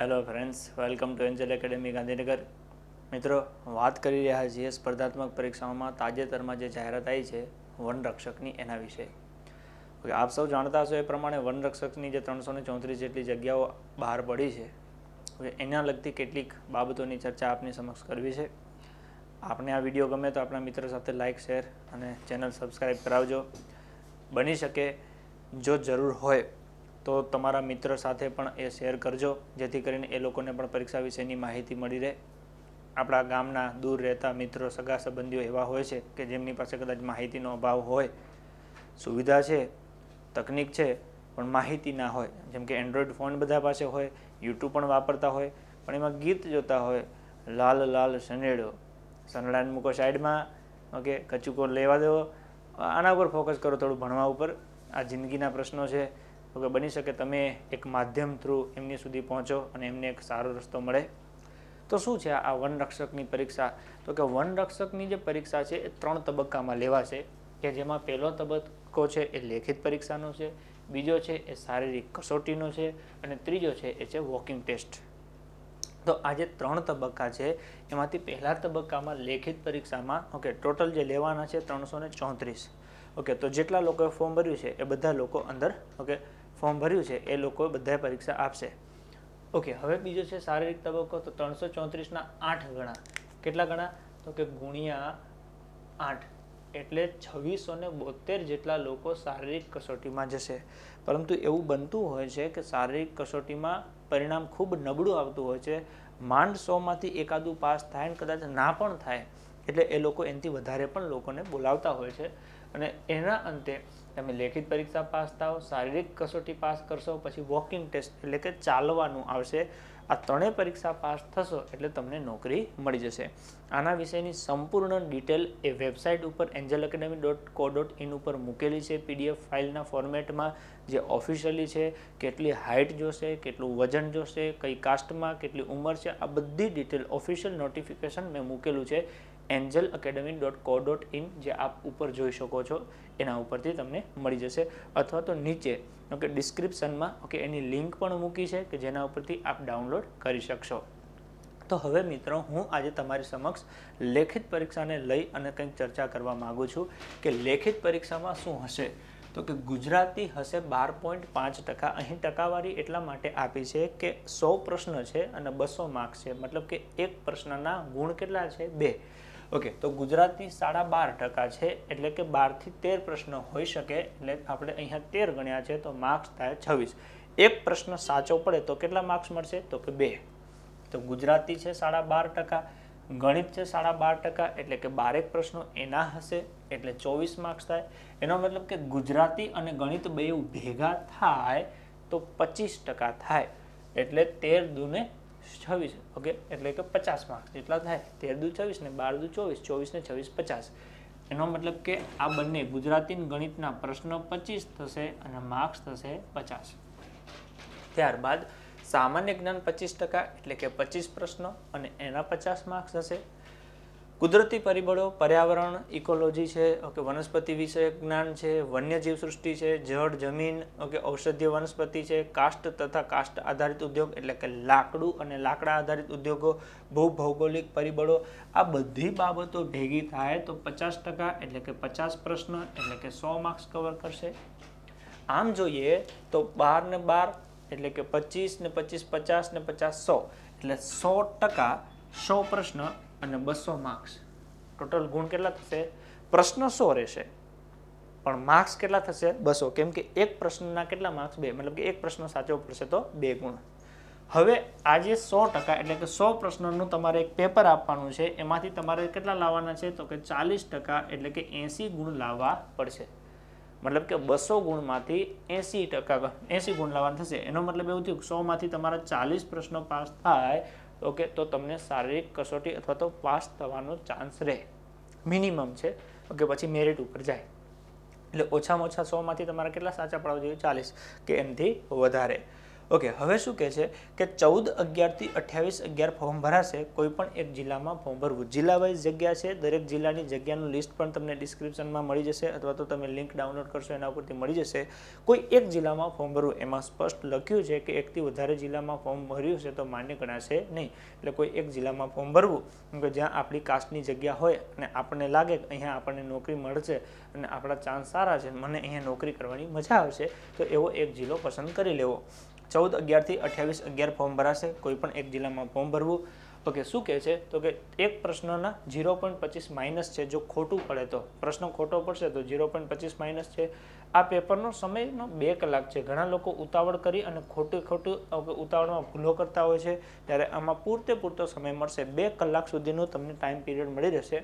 hello friends welcome to Angel Academy Gandhinagar મિત્રો વાત કરી રહ્યા છીએ સ્પર્ધાત્મક પરીક્ષાઓમાં તાજેતરમાં જે જાહેરાત આવી છે વનરક્ષકની એના વિશે આપ સૌ જાણતા હશો એ પ્રમાણે વનરક્ષકની જે ત્રણસો ને ચોત્રીસ જેટલી જગ્યાઓ બહાર પડી છે એના લગતી કેટલીક બાબતોની ચર્ચા આપની સમક્ષ કરવી છે આપને આ વિડીયો ગમે તો આપણા મિત્રો સાથે લાઇક શેર અને ચેનલ સબસ્ક્રાઈબ કરાવજો બની શકે જો જરૂર હોય તો તમારા મિત્ર સાથે પણ એ શેર કરજો જેથી કરીને એ લોકોને પણ પરીક્ષા વિશેની માહિતી મળી રહે આપણા ગામના દૂર રહેતા મિત્રો સગા સંબંધીઓ એવા હોય છે કે જેમની પાસે કદાચ માહિતીનો અભાવ હોય સુવિધા છે તકનિક છે પણ માહિતી ના હોય જેમ કે એન્ડ્રોઈડ ફોન બધા પાસે હોય યુટ્યુબ પણ વાપરતા હોય પણ એમાં ગીત જોતા હોય લાલ લાલ શનેડો સનડાને મૂકો સાઈડમાં ઓકે કચુકો લેવા દેવો આના ઉપર ફોકસ કરો થોડું ભણવા ઉપર આ જિંદગીના પ્રશ્નો છે તો કે બની શકે તમે એક માધ્યમ થ્રુ એમની સુધી પહોંચો અને એમને એક સારો રસ્તો મળે તો શું છે આ વનરક્ષકની પરીક્ષા તો કે વનરક્ષકની જે પરીક્ષા છે એ ત્રણ તબક્કામાં લેવાશે કે જેમાં પહેલો તબક્કો છે એ લેખિત પરીક્ષાનો છે બીજો છે એ શારીરિક કસોટીનો છે અને ત્રીજો છે એ છે વોકિંગ ટેસ્ટ તો આ જે ત્રણ તબક્કા છે એમાંથી પહેલા તબક્કામાં લેખિત પરીક્ષામાં ઓકે ટોટલ જે લેવાના છે ત્રણસો ને ચોત્રીસ ઓકે તો જેટલા લોકોએ ફોર્મ ભર્યું છે એ બધા લોકો અંદર ઓકે ફોર્મ ભર્યું છે એ લોકો બધાએ પરીક્ષા આપશે ઓકે હવે બીજો છે શારીરિક તબક્કો તો ત્રણસો ચોત્રીસના આઠ ગણા કેટલા ગણા તો કે ગુણ્યા આઠ એટલે છવ્વીસો ને બોતેર જેટલા લોકો શારીરિક કસોટીમાં જશે પરંતુ એવું બનતું હોય છે કે શારીરિક કસોટીમાં પરિણામ ખૂબ નબળું આવતું હોય છે માંડ સોમાંથી એકાદું પાસ થાય ને કદાચ ના પણ થાય એટલે એ લોકો એનાથી વધારે પણ લોકોને બોલાવતા હોય છે અને એના અંતે તમે લેખિત પરીક્ષા પાસ થાઓ શારીરિક કસોટી પાસ કરશો પછી વોકિંગ ટેસ્ટ એટલે કે ચાલવાનું આવશે આ ત્રણેય પરીક્ષા પાસ થશો એટલે તમને નોકરી મળી જશે આના વિશેની સંપૂર્ણ ડિટેલ એ વેબસાઇટ ઉપર Angel Academy dot co dot in ઉપર મૂકેલી છે પીડીએફ ફાઇલના ફોર્મેટમાં જે ઓફિશિયલી છે કેટલી હાઇટ જોશે કેટલું વજન જોશે કઈ કાસ્ટમાં કેટલી ઉંમર છે આ બધી ડિટેલ ઓફિશિયલ નોટિફિકેશન મેં મૂકેલું છે Angel Academy dot co dot in જે આપ ઉપર જોઈ શકો છો એના ઉપરથી તમને મળી જશે અથવા તો નીચે ઓકે ડિસ્ક્રિપ્શનમાં ઓકે એની લિંક પણ મૂકી છે કે જેના ઉપરથી આપ ડાઉનલોડ કરી શકશો તો હવે મિત્રો હું આજે તમારી સમક્ષ લેખિત પરીક્ષાને લઈ અને કંઈક ચર્ચા કરવા માગું છું કે લેખિત પરીક્ષામાં શું હશે તો કે ગુજરાતી હશે બાર પોઈન્ટ પાંચ ટકા અહીં ટકાવારી એટલા માટે આપી છે કે સો પ્રશ્ન છે અને બસો માર્ક્સ છે મતલબ કે એક પ્રશ્નના ગુણ કેટલા છે બે ઓકે તો ગુજરાતી સાડા બાર ટકા છે એટલે કે બારથી તેર પ્રશ્ન હોઈ શકે એટલે આપણે અહીંયા તેર ગણ્યા છે તો માર્ક્સ થાય છવ્વીસ એક પ્રશ્ન સાચો પડે તો કેટલા માર્ક્સ મળશે તો કે બે તો ગુજરાતી છે સાડા બાર ટકા ગણિત છે સાડા બાર ટકા એટલે કે બારેક પ્રશ્નો એના હશે એટલે ચોવીસ માર્ક્સ થાય એનો મતલબ કે ગુજરાતી અને ગણિત બે ભેગા થાય તો પચીસ ટકા થાય એટલે તેર દુને છવ્વીસ ઓકે એટલે કે પચાસ માર્ક્સ જેટલા થાય તેર દુ છવ્વીસ ને બાર દુ ચોવીસ ચોવીસ ને છવ્વીસ પચાસ એનો મતલબ કે આ બંને ગુજરાતી ગણિતના પ્રશ્નો પચીસ થશે અને માર્ક્સ થશે પચાસ ત્યારબાદ સામાન્ય જ્ઞાન પચીસ ટકા એટલે કે પચીસ પ્રશ્નો અને એના પચાસ માર્ક્સ હશે કુદરતી પરિબળો પર્યાવરણ ઇકોલોજી છે ઓકે વનસ્પતિ વિષય જ્ઞાન છે વન્યજીવ સૃષ્ટિ છે જળ જમીન ઓકે ઔષધીય વનસ્પતિ છે કાષ્ટ તથા કાષ્ટ આધારિત ઉદ્યોગ એટલે કે લાકડું અને લાકડા આધારિત ઉદ્યોગો ભૂ ભૌગોલિક પરિબળો આ બધી બાબતો ભેગી થાય તો પચાસ ટકા એટલે કે પચાસ પ્રશ્ન એટલે કે સો માર્ક્સ કવર કરશે આમ જોઈએ તો બાર ને બાર એટલે કે પચીસ ને પચીસ પચાસ ને પચાસ સો એટલે સો ટકા સો પ્રશ્ન અને બસો માર્ક્સ ટોટલ ગુણ કેટલા થશે પ્રશ્ન સો રહેશે પણ માર્ક્સ કેટલા થશે બસો કેમ કે એક પ્રશ્નના કેટલા માર્ક્સ બે મતલબ કે એક પ્રશ્ન સાચો પડશે તો બે ગુણ હવે આજે સો ટકા એટલે કે સો પ્રશ્નનું તમારે એક પેપર આપવાનું છે એમાંથી તમારે કેટલા લાવવાના છે તો કે ચાલીસ ટકા એટલે કે એંસી ગુણ લાવવા પડશે મતલબ કે બસો ગુણમાંથી એંસી ટકા એંસી ગુણ લાવવાના થશે એનો મતલબ એવું થયું કે સોમાંથી તમારા ચાલીસ પ્રશ્નો પાસ થાય ઓકે તો તમને શારીરિક કસોટી અથવા તો પાસ થવાનો ચાન્સ રહે મિનિમમ છે ઓકે પછી મેરિટ ઉપર જાય એટલે ઓછામાં ઓછા સોમાંથી તમારા કેટલા સાચા પડાવ જોઈએ ચાલીસ કે એમથી વધારે ઓકે હવે શું કહે છે કે ચૌદ અગિયારથી અઠ્યાવીસ અગિયાર ફોર્મ ભરાશે કોઈ પણ એક જિલ્લામાં ફોર્મ ભરવું જિલ્લા વાઇઝ જગ્યા છે દરેક જિલ્લાની જગ્યાનું લિસ્ટ પણ તમને ડિસ્ક્રિપ્શનમાં મળી જશે અથવા તો તમે લિંક ડાઉનલોડ કરશો એના ઉપરથી મળી જશે કોઈ એક જિલ્લામાં ફોર્મ ભરવું એમાં સ્પષ્ટ લખ્યું છે કે એકથી વધારે જિલ્લામાં ફોર્મ ભર્યું છે તો માન્ય ગણાશે નહીં એટલે કોઈ એક જિલ્લામાં ફોર્મ ભરવું કે જ્યાં આપણી કાસ્ટની જગ્યા હોય અને આપણને લાગે કે અહીંયા આપણને નોકરી મળશે અને આપણા ચાન્સ સારા છે મને અહીંયા નોકરી કરવાની મજા આવશે તો એવો એક જિલ્લો પસંદ કરી લેવો ચૌદ અગિયારથી અઠ્યાવીસ અગિયાર ફોર્મ ભરાશે કોઈપણ એક જિલ્લામાં ફોર્મ ભરવું તો કે શું કહે છે તો કે એક પ્રશ્નના ઝીરો પોઈન્ટ પચીસ માઇનસ છે જો ખોટું પડે તો પ્રશ્ન ખોટો પડશે તો ઝીરો પોઈન્ટ પચીસ માઇનસ છે આ પેપરનો સમયનો બે કલાક છે ઘણા લોકો ઉતાવળ કરી અને ખોટું ખોટું ઉતાવળમાં ભૂલો કરતા હોય છે ત્યારે આમાં પૂરતે પૂરતો સમય મળશે બે કલાક સુધીનો તમને ટાઈમ પીરિયડ મળી રહેશે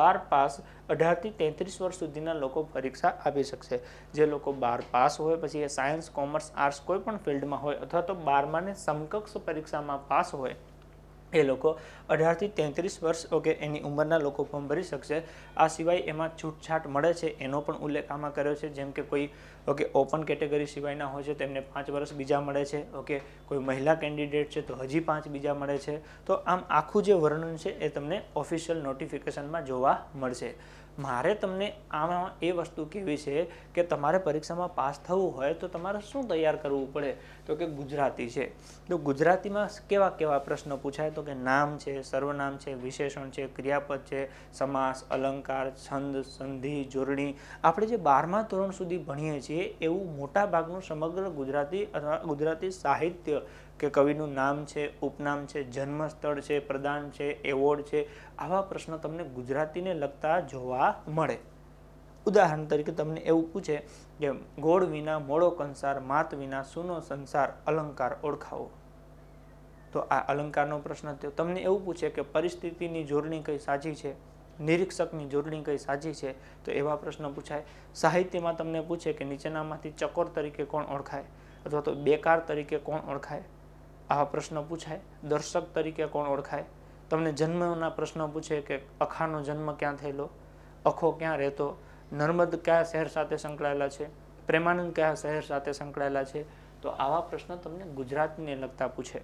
બાર પાસ અઢારથી તેત્રીસ વર્ષ સુધીના લોકો પરીક્ષા આપી શકશે જે લોકો બાર પાસ હોય પછી એ સાયન્સ કોમર્સ આર્ટ્સ કોઈ પણ ફિલ્ડમાં હોય અથવા તો બારમાને સમકક્ષ પરીક્ષામાં પાસ હોય એ લોકો અઢારથી તેત્રીસ વર્ષ ઓકે એની ઉંમરના લોકો ફોર્મ ભરી શકશે આ સિવાય એમાં છૂટછાટ મળે છે એનો પણ ઉલ્લેખ આમાં કર્યો છે જેમ કે કોઈ ઓકે ઓપન કેટેગરી સિવાયના હોય છે તેમને પાંચ વર્ષ બીજા મળે છે ઓકે કોઈ મહિલા કેન્ડિડેટ છે તો હજી પાંચ બીજા મળે છે તો આમ આખું જે વર્ણન છે એ તમને ઓફિશિયલ નોટિફિકેશનમાં જોવા મળશે મારે તમને આમાં એ વસ્તુ કેવી છે કે તમારે પરીક્ષામાં પાસ થવું હોય તો તમારે શું તૈયાર કરવું પડે તો કે ગુજરાતી છે તો ગુજરાતીમાં કેવા કેવા પ્રશ્નો પૂછાય તો કે નામ છે સર્વનામ છે વિશેષણ છે ક્રિયાપદ છે સમાસ અલંકાર છંદ સંધિ જોરણી આપણે જે બારમા ધોરણ સુધી ભણીએ છીએ એવું મોટા ભાગનું સમગ્ર ગુજરાતી અથવા ગુજરાતી સાહિત્ય કે કવિનું નામ છે ઉપનામ છે જન્મસ્થળ છે પ્રદાન છે એવોર્ડ છે આવા પ્રશ્નો તમને ગુજરાતીને લગતા જોવા મળે ઉદાહરણ તરીકે તમને એવું પૂછે કે ગોળ વિના મોળો કંસાર માત વિના સૂનો સંસાર અલંકાર ઓળખાવો તો આ અલંકારનો પ્રશ્ન થયો તમને એવું પૂછે કે પરિસ્થિતિની જોડણી કઈ સાચી છે નિરીક્ષકની જોડણી કઈ સાચી છે તો એવા પ્રશ્ન પૂછાય સાહિત્યમાં તમને પૂછે કે નીચેનામાંથી ચકોર તરીકે કોણ ઓળખાય અથવા તો બેકાર તરીકે કોણ ઓળખાય આવા પ્રશ્ન પૂછાય દર્શક તરીકે કોણ ઓળખાય તમને જન્મના પ્રશ્ન પૂછે કે અખાનો જન્મ ક્યાં થયેલો અખો ક્યાં રહેતો નર્મદ કયા શહેર સાથે સંકળાયેલા છે પ્રેમાનંદ કયા શહેર સાથે સંકળાયેલા છે તો આવા પ્રશ્ન તમને ગુજરાતને લગતા પૂછે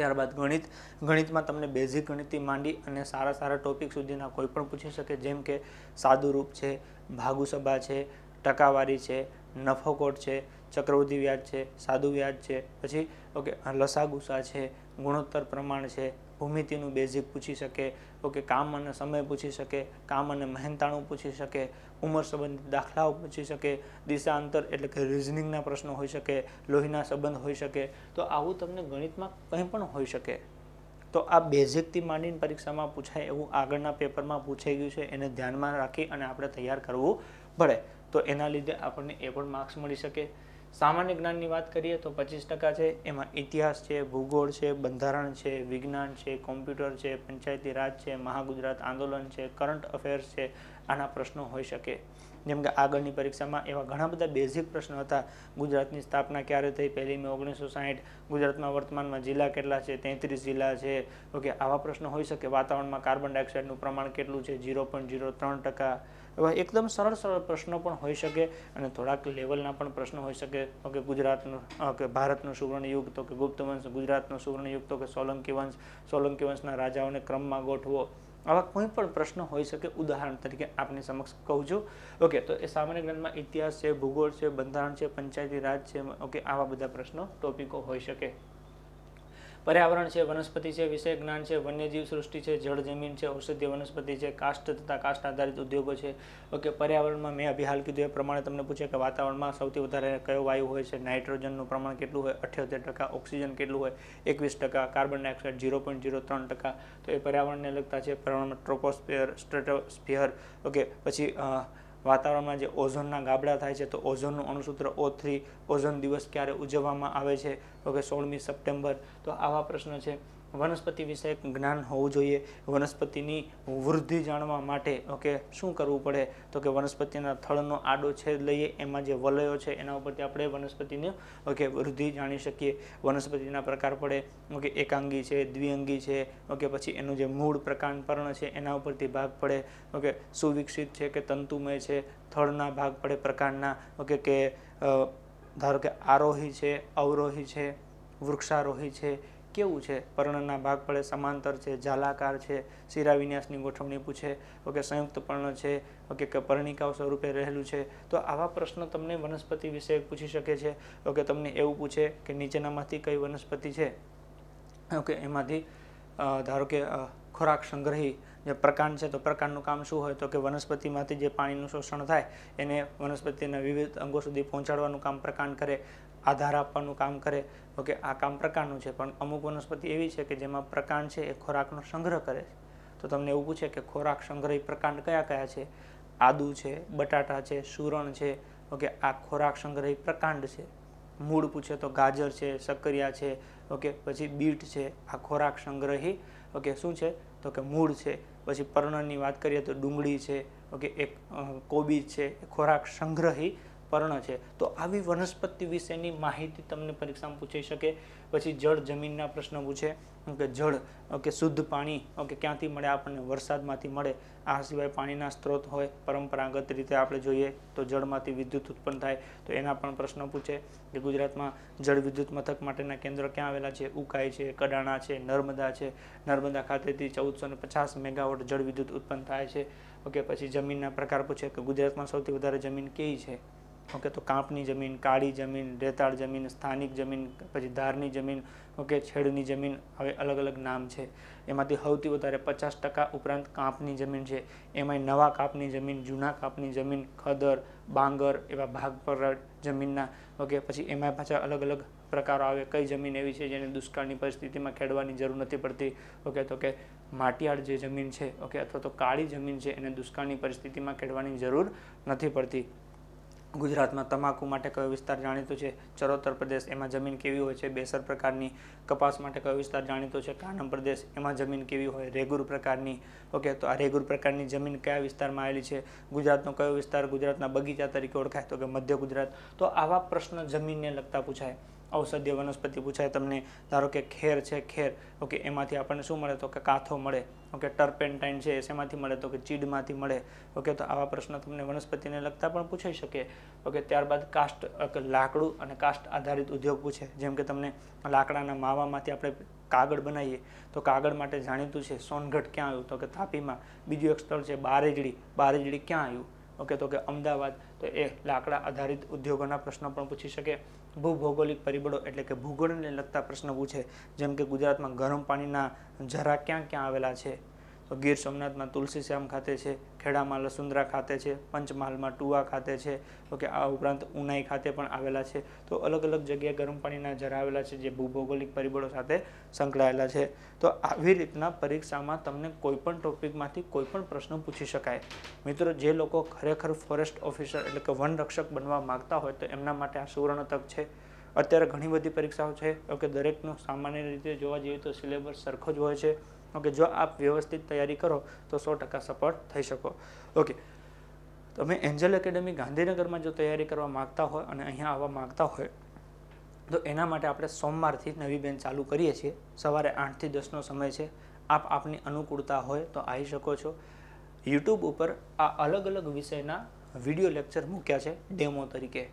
ત્યારબાદ ગણિત ગણિતમાં તમને બેઝિક ગણિતથી માંડી અને સારા સારા ટોપિક સુધીના કોઈ પણ પૂછી શકે જેમ કે સાદુરૂપ છે ભાગુસભા છે ટકાવારી છે નફાખોટ છે ચક્રવૃદ્ધિ વ્યાજ છે સાદું વ્યાજ છે પછી ઓકે લસા ગુસા છે ગુણોત્તર પ્રમાણ છે ભૂમિતિનું બેઝિક પૂછી શકે ઓકે કામ અને સમય પૂછી શકે કામ અને મહેનતાણું પૂછી શકે ઉંમર સંબંધિત દાખલાઓ પૂછી શકે દિશા અંતર એટલે કે રિઝનિંગના પ્રશ્નો હોઈ શકે લોહીના સંબંધ હોઈ શકે તો આવું તમને ગણિતમાં કંઈ પણ હોઈ શકે તો આ બેઝિકથી માંડીને પરીક્ષામાં પૂછાય એવું આગળના પેપરમાં પૂછાઈ ગયું છે એને ધ્યાનમાં રાખી અને આપણે તૈયાર કરવું પડે તો એના લીધે આપણને એ પણ માર્ક્સ મળી શકે સામાન્ય જ્ઞાનની વાત કરીએ તો પચીસ ટકા છે એમાં ઇતિહાસ છે ભૂગોળ છે બંધારણ છે વિજ્ઞાન છે કોમ્પ્યુટર છે પંચાયતી રાજ છે મહાગુજરાત આંદોલન છે કરંટ અફેર્સ છે આના પ્રશ્નો હોઈ શકે જેમ કે આગળની પરીક્ષામાં એવા ઘણા બધા બેઝિક પ્રશ્નો હતા ગુજરાતની સ્થાપના ક્યારે થઈ પહેલી મે ઓગણીસો સાહીઠ ગુજરાતમાં વર્તમાનમાં જિલ્લા કેટલા છે તેત્રીસ જિલ્લા છે ઓકે આવા પ્રશ્નો હોઈ શકે વાતાવરણમાં કાર્બન ડાયોક્સાઇડનું પ્રમાણ કેટલું છે ઝીરો પોઈન્ટ ઝીરો ત્રણ ટકા એવા એકદમ સરળ સરળ પ્રશ્નો પણ હોઈ શકે અને થોડાક લેવલના પણ પ્રશ્નો હોઈ શકે તો કે ગુજરાતનું કે ભારતનું સુવર્ણ યુગ તો કે ગુપ્ત વંશ ગુજરાતનું સુવર્ણયુગ તો કે સોલંકી વંશ સોલંકી વંશના રાજાઓને ક્રમમાં ગોઠવો આવા કોઈ પણ પ્રશ્ન હોઈ શકે ઉદાહરણ તરીકે આપની સમક્ષ કહું છું ઓકે તો એ સામાન્ય જ્ઞાનમાં ઇતિહાસ છે ભૂગોળ છે બંધારણ છે પંચાયતી રાજ છે ઓકે આવા બધા પ્રશ્નો ટોપિકો હોઈ શકે પર્યાવરણ છે વનસ્પતિ છે વિષય જ્ઞાન છે વન્યજીવ સૃષ્ટિ છે જળ જમીન છે ઔષધીય વનસ્પતિ છે કાષ્ટ તથા કાષ્ટ આધારિત ઉદ્યોગો છે ઓકે પર્યાવરણમાં મેં અભી કીધું એ પ્રમાણે તમને પૂછે કે વાતાવરણમાં સૌથી વધારે કયો વાયુ હોય છે નાઇટ્રોજનનું પ્રમાણ કેટલું હોય અઠ્યોતેર ટકા ઓક્સિજન કેટલું હોય એકવીસ ટકા carbon dioxide zero point zero ત્રણ ટકા તો એ પર્યાવરણને લગતા છે પર્યાવરણમાં ટ્રોપોસ્ફિયર સ્ટ્રેટોસ્ફિયર ઓકે પછી વાતાવરણમાં જે ઓઝોનના ગાબડા થાય છે તો ઓઝોનનું અણુસૂત્ર ઓ થ્રી ઓઝોન દિવસ ક્યારે ઉજવવામાં આવે છે તો કે સોળમી સપ્ટેમ્બર તો આવા પ્રશ્ન છે વનસ્પતિ વિશે જ્ઞાન હોવું જોઈએ વનસ્પતિની વૃદ્ધિ જાણવા માટે ઓકે શું કરવું પડે તો કે વનસ્પતિના થળનો આડો છેદ લઈએ એમાં જે વલયો છે એના ઉપરથી આપણે વનસ્પતિની ઓકે વૃદ્ધિ જાણી શકીએ વનસ્પતિના પ્રકાર પડે ઓકે એકાંગી છે દ્વિઅંગી છે ઓકે પછી એનું જે મૂળ પ્રકાંડ પર્ણ છે એના ઉપરથી ભાગ પડે ઓકે સુવિકસિત છે કે તંતુમય છે થળના ભાગ પડે પ્રકારના ઓકે કે ધારો કે આરોહી છે અવરોહી છે વૃક્ષારોહી છે કેવું છે પર્ણના ભાગ પડે સમાંતર છે જાલાકાર છે શિરા વિન્યાસની ગોઠવણી પૂછે ઓકે સંયુક્ત પર્ણ છે ઓકે કે પર્ણિકાઓ સ્વરૂપે રહેલું છે તો આવા પ્રશ્નો તમને વનસ્પતિ વિશે પૂછી શકે છે ઓકે તમને એવું પૂછે કે નીચેનામાંથી કઈ વનસ્પતિ છે ઓકે એમાંથી ધારો કે ખોરાક સંગ્રહી જે પ્રકાંડ છે તો પ્રકાંડનું કામ શું હોય તો કે વનસ્પતિમાંથી જે પાણીનું શોષણ થાય એને વનસ્પતિના વિવિધ અંગો સુધી પહોંચાડવાનું કામ પ્રકાંડ કરે આધાર આપવાનું કામ કરે ઓકે આ કામ પ્રકાંડનું છે પણ અમુક વનસ્પતિ એવી છે કે જેમાં પ્રકાંડ છે એ ખોરાકનો સંગ્રહ કરે છે તો તમને એવું પૂછે કે ખોરાક સંગ્રહી પ્રકાંડ કયા કયા છે આદુ છે બટાટા છે સુરણ છે ઓકે આ ખોરાક સંગ્રહી પ્રકાંડ છે મૂળ પૂછે તો ગાજર છે સક્કરિયા છે ઓકે પછી બીટ છે આ ખોરાક સંગ્રહી ઓકે શું છે તો કે મૂળ છે પછી પર્ણની વાત કરીએ તો ડુંગળી છે ઓકે એક કોબીજ છે ખોરાક સંગ્રહી પર્ણ છે તો આવી વનસ્પતિ વિશેની માહિતી તમને પરીક્ષામાં પૂછી શકે પછી જળ જમીનના પ્રશ્ન પૂછે કે જળ ઓકે શુદ્ધ પાણી ઓકે ક્યાંથી મળે આપણને વરસાદમાંથી મળે આ સિવાય પાણીના સ્ત્રોત હોય પરંપરાગત રીતે આપણે જોઈએ તો જળમાંથી વિદ્યુત ઉત્પન્ન થાય તો એના પણ પ્રશ્નો પૂછે કે ગુજરાતમાં જળ વિદ્યુત મથક માટેના કેન્દ્ર ક્યાં આવેલા છે ઉકાઈ છે કડાણા છે નર્મદા છે નર્મદા ખાતેથી ચૌદસો ને પચાસ મેગાવોટ જળ વિદ્યુત ઉત્પન્ન થાય છે ઓકે પછી જમીનના પ્રકાર પૂછે કે ગુજરાતમાં સૌથી વધારે જમીન કેવી છે ઓકે તો કાંપની જમીન કાળી જમીન રેતાળ જમીન સ્થાનિક જમીન પછી ધારની જમીન ઓકે છેડની જમીન હવે અલગ અલગ નામ છે એમાંથી સૌથી વધારે પચાસ ટકા ઉપરાંત કાંપની જમીન છે એમાંય નવા કાપની જમીન જૂના કાપની જમીન ખદર બાંગર એવા ભાગ પર જમીનના ઓકે પછી એમાં પાછા અલગ અલગ પ્રકારો આવે કઈ જમીન એવી છે જેને દુષ્કાળની પરિસ્થિતિમાં ખેડવાની જરૂર નથી પડતી ઓકે તો કે માટિયાળ જે જમીન છે ઓકે અથવા તો કાળી જમીન છે એને દુષ્કાળની પરિસ્થિતિમાં ખેડવાની જરૂર નથી પડતી ગુજરાતમાં તમાકુ માટે કયો વિસ્તાર જાણીતો છે ચરોતર પ્રદેશ એમાં જમીન કેવી હોય છે બેસર પ્રકારની કપાસ માટે કયો વિસ્તાર જાણીતો છે કાનમ પ્રદેશ એમાં જમીન કેવી હોય રેગુર પ્રકારની ઓકે તો આ રેગુર પ્રકારની જમીન કયા વિસ્તારમાં આવેલી છે ગુજરાતનો કયો વિસ્તાર ગુજરાતના બગીચા તરીકે ઓળખાય તો કે મધ્ય ગુજરાત તો આવા પ્રશ્નો જમીનને લગતા પૂછાય ઔષધીય વનસ્પતિ પૂછાય તમને ધારો કે ખેર છે ખેર ઓકે એમાંથી આપણને શું મળે તો કે કાથો મળે ઓકે ટર્પેન્ટાઇન છે શેમાંથી મળે તો કે ચીડમાંથી મળે ઓકે તો આવા પ્રશ્ન તમને વનસ્પતિને લગતા પણ પૂછાઈ શકે ઓકે ત્યારબાદ કાસ્ટ લાકડું અને કાસ્ટ આધારિત ઉદ્યોગ પૂછે જેમ કે તમને લાકડાના માવામાંથી આપણે કાગળ બનાવીએ તો કાગળ માટે જાણીતું છે સોનગઢ ક્યાં આવ્યું તો કે તાપીમાં બીજું એક સ્થળ છે બારેજડી બારેજડી ક્યાં આવ્યું ઓકે તો કે અમદાવાદ તો એ લાકડા આધારિત ઉદ્યોગોના પ્રશ્નો પણ પૂછી શકે ભૂભૌગોલિક પરિબળો એટલે કે ભૂગોળને લગતા પ્રશ્ન પૂછે જેમ કે ગુજરાતમાં ગરમ પાણીના જરા ક્યાં ક્યાં આવેલા છે ગીર સોમનાથમાં તુલસી શ્યામ ખાતે છે ખેડામાં લસુંદ્રા ખાતે છે પંચમહાલમાં ટુવા ખાતે છે ઓકે આ ઉપરાંત ઉનાઈ ખાતે પણ આવેલા છે તો અલગ અલગ જગ્યાએ ગરમ પાણીના ઝરા આવેલા છે જે ભૂભૌગોલિક પરિબળો સાથે સંકળાયેલા છે તો આવી રીતના પરીક્ષામાં તમને કોઈપણ ટોપિકમાંથી કોઈપણ પ્રશ્ન પૂછી શકાય મિત્રો જે લોકો ખરેખર ફોરેસ્ટ ઓફિસર એટલે કે વનરક્ષક બનવા માગતા હોય તો એમના માટે આ સુવર્ણ તક છે અત્યારે ઘણી બધી પરીક્ષાઓ છે કે દરેકનો સામાન્ય રીતે જોવા જઈએ તો સિલેબસ સરખો જ હોય છે ઓકે જો આપ વ્યવસ્થિત તૈયારી કરો તો સો ટકા સપોર્ટ થઈ શકો ઓકે તમે એન્જલ એકેડેમી ગાંધીનગરમાં જો તૈયારી કરવા માગતા હોય અને અહીંયા આવવા માગતા હોય તો એના માટે આપણે સોમવારથી નવી બેન ચાલુ કરીએ છીએ સવારે આઠથી દસનો સમય છે આપ આપની અનુકૂળતા હોય તો આવી શકો છો યુટ્યુબ ઉપર આ અલગ અલગ વિષયના વિડીયો લેક્ચર મૂક્યા છે ડેમો તરીકે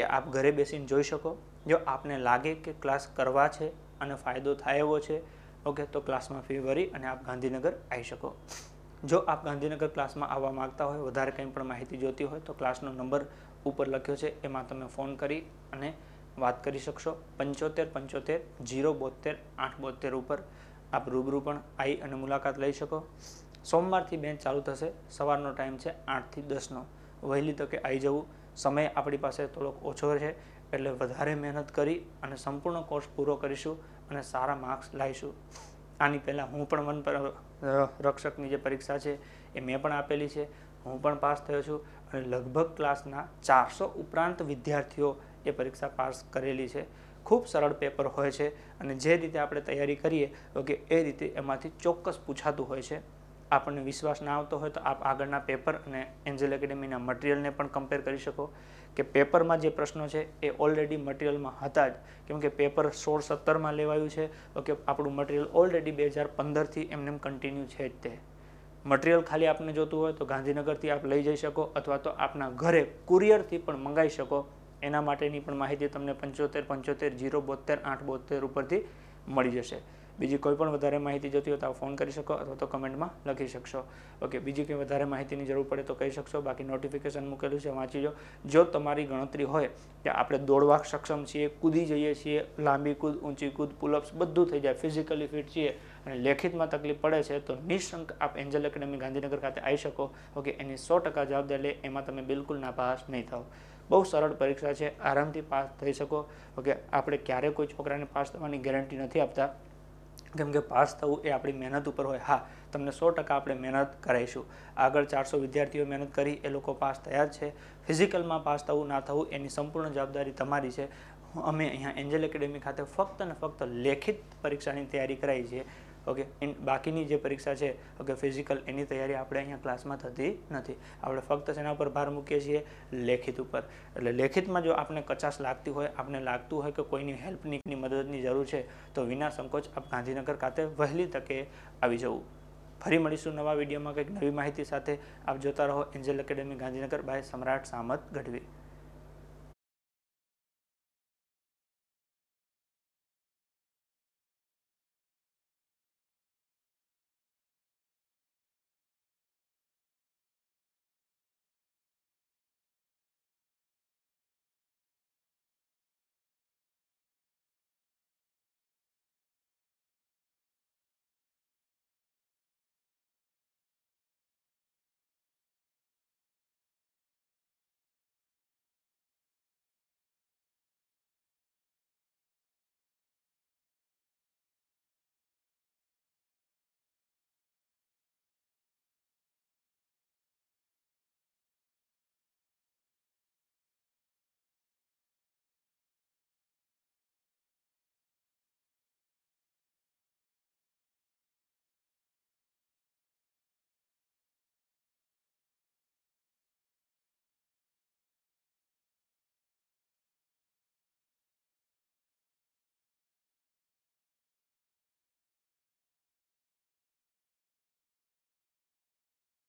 એ આપ ઘરે બેસીને જોઈ શકો જો આપને લાગે કે ક્લાસ કરવા છે અને ફાયદો થાય એવો છે ઓકે તો ક્લાસમાં ફી ભરી અને આપ ગાંધીનગર આવી શકો જો આપ ગાંધીનગર ક્લાસમાં આવવા માગતા હોય વધારે કંઈ પણ માહિતી જોતી હોય તો ક્લાસનો નંબર ઉપર લખ્યો છે એમાં તમે ફોન કરી અને વાત કરી શકશો પંચોતેર પંચોતેર જીરો બોતેર આઠ બોતેર ઉપર આપ રૂબરૂ પણ આવી અને મુલાકાત લઈ શકો સોમવારથી બેંચ ચાલુ થશે સવારનો ટાઈમ છે આઠથી દસનો વહેલી તકે આવી જવું સમય આપણી પાસે થોડોક ઓછો છે એટલે વધારે મહેનત કરી અને સંપૂર્ણ કોર્સ પૂરો કરીશું અને સારા માર્ક્સ લાવીશું આની પહેલાં હું પણ વન રક્ષકની જે પરીક્ષા છે એ મેં પણ આપેલી છે હું પણ પાસ થયો છું અને લગભગ ક્લાસના ચારસો ઉપરાંત વિદ્યાર્થીઓ એ પરીક્ષા પાસ કરેલી છે ખૂબ સરળ પેપર હોય છે અને જે રીતે આપણે તૈયારી કરીએ તો કે એ રીતે એમાંથી ચોક્કસ પૂછાતું હોય છે આપણને વિશ્વાસ ના આવતો હોય તો આપ આગળના પેપર અને એન્જલ એકેડેમીના મટિરિયલને પણ કમ્પેર કરી શકો કે પેપરમાં જે પ્રશ્નો છે એ ઓલરેડી મટિરિયલમાં હતા જ કેમકે પેપર સોળ સત્તરમાં લેવાયું છે ઓકે આપણું મટિરિયલ ઓલરેડી બે હજાર પંદરથી એમને એમ કન્ટિન્યુ છે જ તે મટિરિયલ ખાલી આપને જોતું હોય તો ગાંધીનગરથી આપ લઈ જઈ શકો અથવા તો આપના ઘરે કુરિયરથી પણ મંગાવી શકો એના માટેની પણ માહિતી તમને પંચોતેર પંચોતેર જીરો બોતેર આઠ બોતેર ઉપરથી મળી જશે બીજી કોઈ પણ વધારે માહિતી જોતી હોય તો ફોન કરી શકો અથવા તો કમેન્ટમાં લખી શકશો ઓકે બીજી કંઈ વધારે માહિતીની જરૂર પડે તો કહી શકશો બાકી નોટિફિકેશન મૂકેલું છે વાંચી જો જો તમારી ગણતરી હોય કે આપણે દોડવા સક્ષમ છીએ કૂદી જઈએ છીએ લાંબી કૂદ ઊંચી કૂદ પુલઅપ્સ બધું થઈ જાય ફિઝિકલી ફિટ છીએ અને લેખિતમાં તકલીફ પડે છે તો નિઃશંક આપ એન્જલ એકેડમી ગાંધીનગર ખાતે આવી શકો ઓકે એની સો ટકા જવાબદારી લે એમાં તમે બિલકુલ નાપાસ નહીં થાવ બહુ સરળ પરીક્ષા છે આરામથી પાસ થઈ શકો ઓકે આપણે ક્યારેય કોઈ છોકરાને પાસ થવાની ગેરંટી નથી આપતા કેમ કે પાસ થવું એ આપણી મહેનત ઉપર હોય હા તમને સો ટકા આપણે મહેનત કરાવીશું આગળ ચારસો વિદ્યાર્થીઓ મહેનત કરી એ લોકો પાસ થયા જ છે ફિઝિકલમાં પાસ થવું ના થવું એની સંપૂર્ણ જવાબદારી તમારી છે અમે અહીંયા એન્જલ એકેડેમી ખાતે ફક્ત ને ફક્ત લેખિત પરીક્ષાની તૈયારી કરાવી છીએ ઓકે બાકીની જે પરીક્ષા છે ઓકે ફિઝિકલ એની તૈયારી આપણે અહીંયા ક્લાસમાં થતી નથી આપણે ફક્ત તેના ઉપર ભાર મૂકીએ છીએ લેખિત ઉપર એટલે લેખિતમાં જો આપણે કચાશ લાગતી હોય આપણે લાગતું હોય કે કોઈની હેલ્પની મદદની જરૂર છે તો વિના સંકોચ આપ ગાંધીનગર ખાતે વહેલી તકે આવી જવું ફરી મળીશું નવા વિડીયોમાં કંઈક નવી માહિતી સાથે આપ જોતા રહો એન્જલ એકેડેમી ગાંધીનગર બાય સમ્રાટ સામત ગઢવી